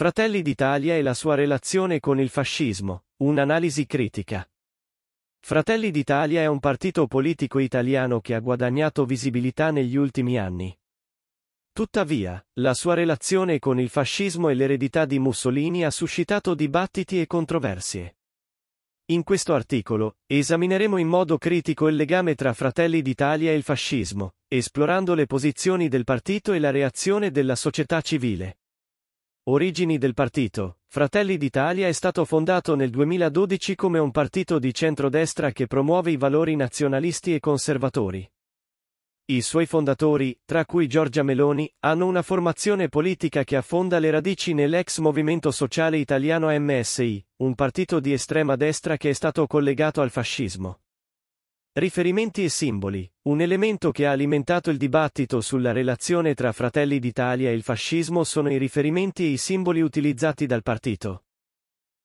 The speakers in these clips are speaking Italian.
Fratelli d'Italia e la sua relazione con il fascismo, un'analisi critica. Fratelli d'Italia è un partito politico italiano che ha guadagnato visibilità negli ultimi anni. Tuttavia, la sua relazione con il fascismo e l'eredità di Mussolini ha suscitato dibattiti e controversie. In questo articolo, esamineremo in modo critico il legame tra Fratelli d'Italia e il fascismo, esplorando le posizioni del partito e la reazione della società civile. Origini del partito. Fratelli d'Italia è stato fondato nel 2012 come un partito di centrodestra che promuove i valori nazionalisti e conservatori. I suoi fondatori, tra cui Giorgia Meloni, hanno una formazione politica che affonda le radici nell'ex Movimento Sociale Italiano MSI, un partito di estrema destra che è stato collegato al fascismo. Riferimenti e simboli, un elemento che ha alimentato il dibattito sulla relazione tra Fratelli d'Italia e il fascismo sono i riferimenti e i simboli utilizzati dal partito.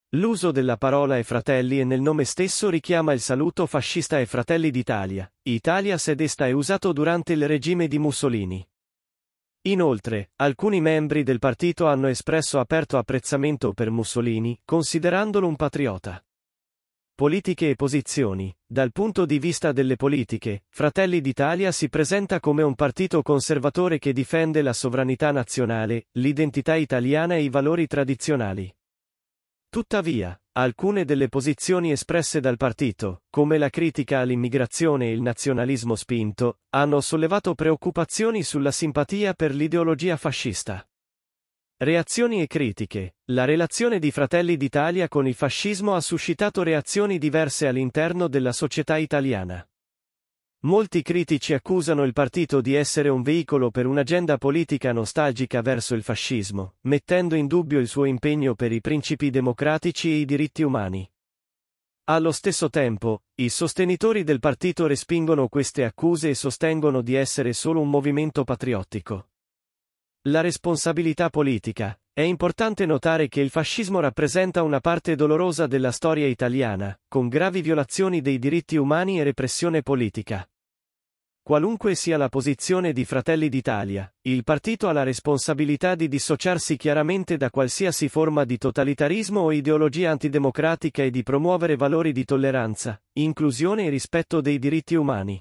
L'uso della parola e fratelli e nel nome stesso richiama il saluto fascista e Fratelli d'Italia, Italia sedesta è usato durante il regime di Mussolini. Inoltre, alcuni membri del partito hanno espresso aperto apprezzamento per Mussolini, considerandolo un patriota. Politiche e posizioni. Dal punto di vista delle politiche, Fratelli d'Italia si presenta come un partito conservatore che difende la sovranità nazionale, l'identità italiana e i valori tradizionali. Tuttavia, alcune delle posizioni espresse dal partito, come la critica all'immigrazione e il nazionalismo spinto, hanno sollevato preoccupazioni sulla simpatia per l'ideologia fascista. Reazioni e critiche. La relazione di Fratelli d'Italia con il fascismo ha suscitato reazioni diverse all'interno della società italiana. Molti critici accusano il partito di essere un veicolo per un'agenda politica nostalgica verso il fascismo, mettendo in dubbio il suo impegno per i principi democratici e i diritti umani. Allo stesso tempo, i sostenitori del partito respingono queste accuse e sostengono di essere solo un movimento patriottico. La responsabilità politica. È importante notare che il fascismo rappresenta una parte dolorosa della storia italiana, con gravi violazioni dei diritti umani e repressione politica. Qualunque sia la posizione di Fratelli d'Italia, il partito ha la responsabilità di dissociarsi chiaramente da qualsiasi forma di totalitarismo o ideologia antidemocratica e di promuovere valori di tolleranza, inclusione e rispetto dei diritti umani.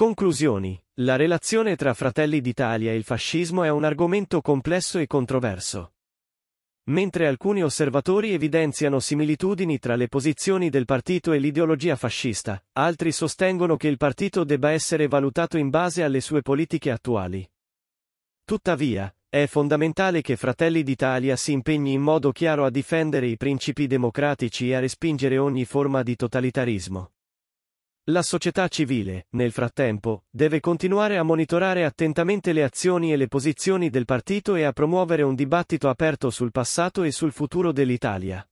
Conclusioni. La relazione tra Fratelli d'Italia e il fascismo è un argomento complesso e controverso. Mentre alcuni osservatori evidenziano similitudini tra le posizioni del partito e l'ideologia fascista, altri sostengono che il partito debba essere valutato in base alle sue politiche attuali. Tuttavia, è fondamentale che Fratelli d'Italia si impegni in modo chiaro a difendere i principi democratici e a respingere ogni forma di totalitarismo. La società civile, nel frattempo, deve continuare a monitorare attentamente le azioni e le posizioni del partito e a promuovere un dibattito aperto sul passato e sul futuro dell'Italia.